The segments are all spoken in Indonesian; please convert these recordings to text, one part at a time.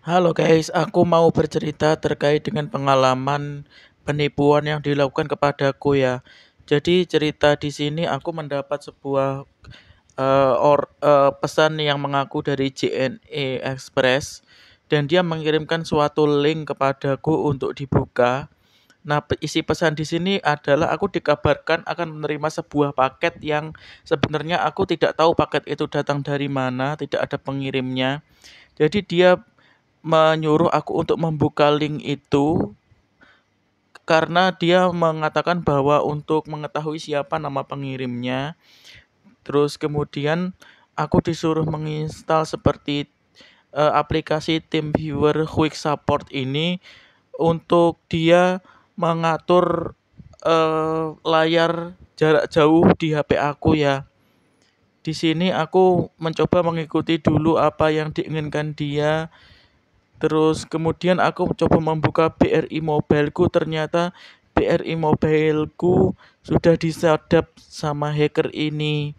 Halo guys, aku mau bercerita terkait dengan pengalaman penipuan yang dilakukan kepadaku ya. Jadi cerita di sini aku mendapat sebuah uh, or, uh, pesan yang mengaku dari JNE Express dan dia mengirimkan suatu link kepadaku untuk dibuka. Nah, isi pesan di sini adalah aku dikabarkan akan menerima sebuah paket yang sebenarnya aku tidak tahu paket itu datang dari mana, tidak ada pengirimnya. Jadi dia menyuruh aku untuk membuka link itu karena dia mengatakan bahwa untuk mengetahui siapa nama pengirimnya terus kemudian aku disuruh menginstal seperti e, aplikasi tim Viewer Quick Support ini untuk dia mengatur e, layar jarak jauh di HP aku ya. Di sini aku mencoba mengikuti dulu apa yang diinginkan dia Terus kemudian aku coba membuka BRI mobileku ternyata BRI mobileku sudah disadap sama hacker ini.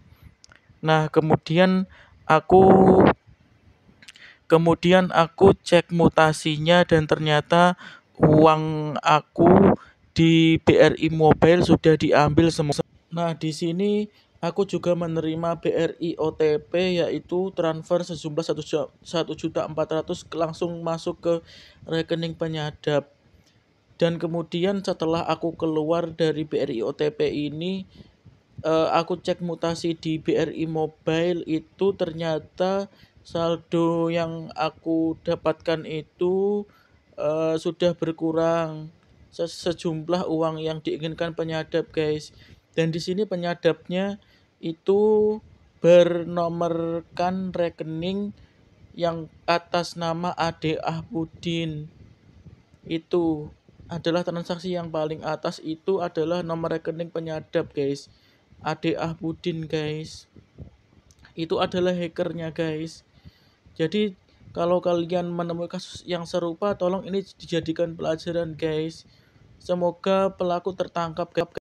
Nah, kemudian aku kemudian aku cek mutasinya dan ternyata uang aku di BRI mobile sudah diambil semua. Nah, di sini Aku juga menerima BRI OTP yaitu transfer sejumlah 1.400 langsung masuk ke rekening penyadap. Dan kemudian setelah aku keluar dari BRI OTP ini eh, aku cek mutasi di BRI Mobile itu ternyata saldo yang aku dapatkan itu eh, sudah berkurang sejumlah uang yang diinginkan penyadap guys dan di sini penyadapnya itu bernomorkan rekening yang atas nama Ade Ahbudin Itu adalah transaksi yang paling atas itu adalah nomor rekening penyadap, guys. Ade Ahbudin guys. Itu adalah hackernya, guys. Jadi kalau kalian menemui kasus yang serupa, tolong ini dijadikan pelajaran, guys. Semoga pelaku tertangkap. guys